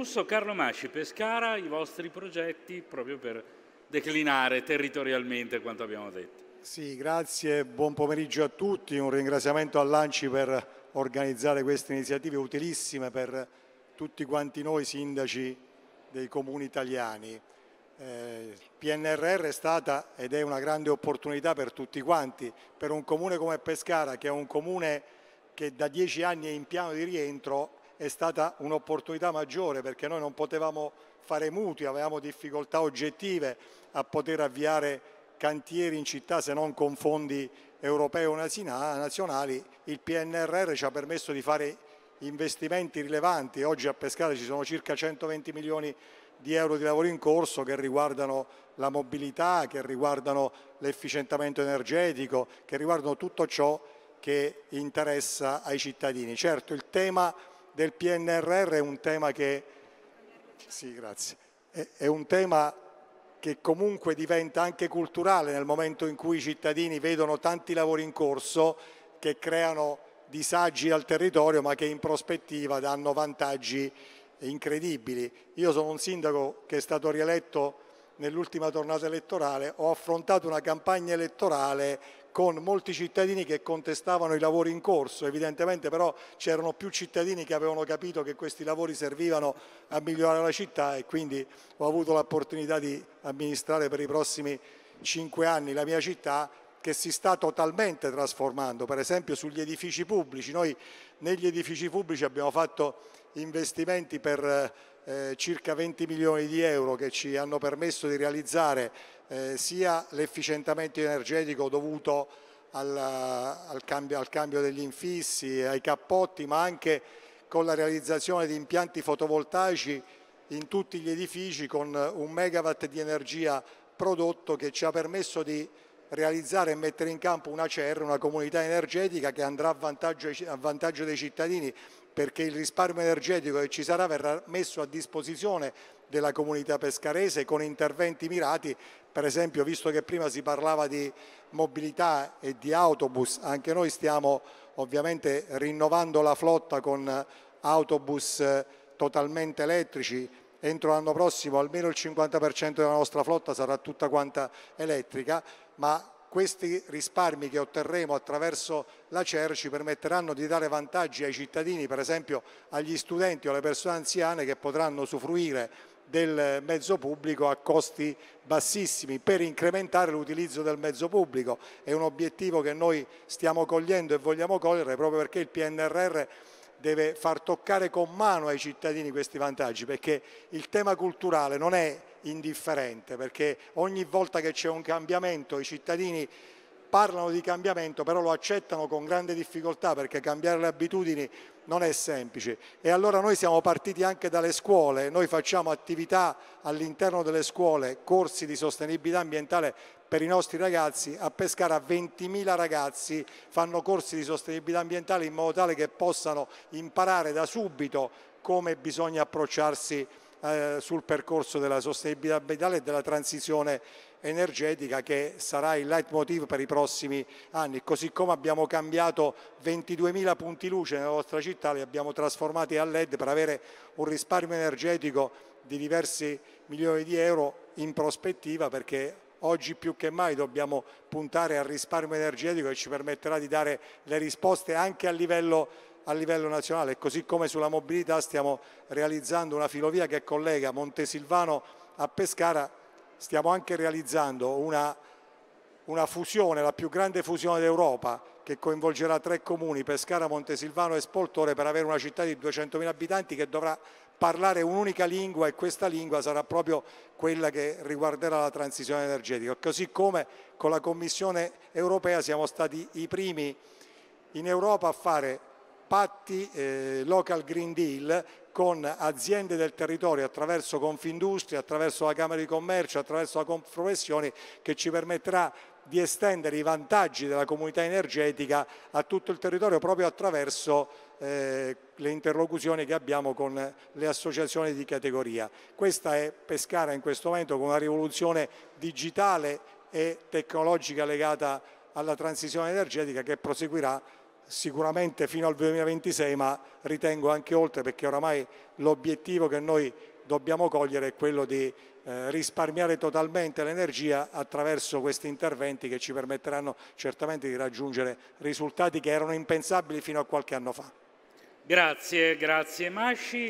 Russo, Carlo Masci, Pescara, i vostri progetti proprio per declinare territorialmente quanto abbiamo detto. Sì, grazie, buon pomeriggio a tutti, un ringraziamento a Lanci per organizzare queste iniziative utilissime per tutti quanti noi sindaci dei comuni italiani. Eh, PNRR è stata ed è una grande opportunità per tutti quanti, per un comune come Pescara che è un comune che da dieci anni è in piano di rientro è stata un'opportunità maggiore perché noi non potevamo fare mutui, avevamo difficoltà oggettive a poter avviare cantieri in città se non con fondi europei o nazionali. Il PNRR ci ha permesso di fare investimenti rilevanti, oggi a Pescara ci sono circa 120 milioni di euro di lavoro in corso che riguardano la mobilità, che riguardano l'efficientamento energetico, che riguardano tutto ciò che interessa ai cittadini. Certo, il tema del PNRR è un tema che, sì, grazie, è un tema che comunque diventa anche culturale nel momento in cui i cittadini vedono tanti lavori in corso che creano disagi al territorio ma che in prospettiva danno vantaggi incredibili. Io sono un sindaco che è stato rieletto nell'ultima tornata elettorale, ho affrontato una campagna elettorale con molti cittadini che contestavano i lavori in corso, evidentemente però c'erano più cittadini che avevano capito che questi lavori servivano a migliorare la città e quindi ho avuto l'opportunità di amministrare per i prossimi cinque anni la mia città che si sta totalmente trasformando, per esempio sugli edifici pubblici, noi negli edifici pubblici abbiamo fatto investimenti per eh, circa 20 milioni di euro che ci hanno permesso di realizzare eh, sia l'efficientamento energetico dovuto al, al, cambio, al cambio degli infissi, ai cappotti, ma anche con la realizzazione di impianti fotovoltaici in tutti gli edifici con un megawatt di energia prodotto che ci ha permesso di realizzare e mettere in campo una CER, una comunità energetica che andrà a vantaggio, a vantaggio dei cittadini perché il risparmio energetico che ci sarà verrà messo a disposizione della comunità pescarese con interventi mirati, per esempio visto che prima si parlava di mobilità e di autobus, anche noi stiamo ovviamente rinnovando la flotta con autobus eh, totalmente elettrici entro l'anno prossimo almeno il 50% della nostra flotta sarà tutta quanta elettrica, ma questi risparmi che otterremo attraverso la CER ci permetteranno di dare vantaggi ai cittadini, per esempio agli studenti o alle persone anziane che potranno usufruire del mezzo pubblico a costi bassissimi per incrementare l'utilizzo del mezzo pubblico. È un obiettivo che noi stiamo cogliendo e vogliamo cogliere proprio perché il PNRR deve far toccare con mano ai cittadini questi vantaggi perché il tema culturale non è indifferente perché ogni volta che c'è un cambiamento i cittadini parlano di cambiamento, però lo accettano con grande difficoltà perché cambiare le abitudini non è semplice. E allora noi siamo partiti anche dalle scuole, noi facciamo attività all'interno delle scuole, corsi di sostenibilità ambientale per i nostri ragazzi, a Pescara 20.000 ragazzi fanno corsi di sostenibilità ambientale in modo tale che possano imparare da subito come bisogna approcciarsi eh, sul percorso della sostenibilità ambientale e della transizione energetica che sarà il leitmotiv per i prossimi anni. Così come abbiamo cambiato 22.000 punti luce nella nostra città, li abbiamo trasformati a LED per avere un risparmio energetico di diversi milioni di euro in prospettiva perché oggi più che mai dobbiamo puntare al risparmio energetico che ci permetterà di dare le risposte anche a livello a livello nazionale, così come sulla mobilità stiamo realizzando una filovia che collega Montesilvano a Pescara, stiamo anche realizzando una, una fusione, la più grande fusione d'Europa che coinvolgerà tre comuni, Pescara, Montesilvano e Spoltore per avere una città di 200.000 abitanti che dovrà parlare un'unica lingua e questa lingua sarà proprio quella che riguarderà la transizione energetica. Così come con la Commissione europea siamo stati i primi in Europa a fare patti eh, local Green Deal con aziende del territorio attraverso Confindustria, attraverso la Camera di Commercio, attraverso la Conprofessione che ci permetterà di estendere i vantaggi della comunità energetica a tutto il territorio proprio attraverso eh, le interlocuzioni che abbiamo con le associazioni di categoria. Questa è Pescara in questo momento con una rivoluzione digitale e tecnologica legata alla transizione energetica che proseguirà sicuramente fino al 2026, ma ritengo anche oltre perché oramai l'obiettivo che noi dobbiamo cogliere è quello di eh, risparmiare totalmente l'energia attraverso questi interventi che ci permetteranno certamente di raggiungere risultati che erano impensabili fino a qualche anno fa. Grazie, grazie Masci.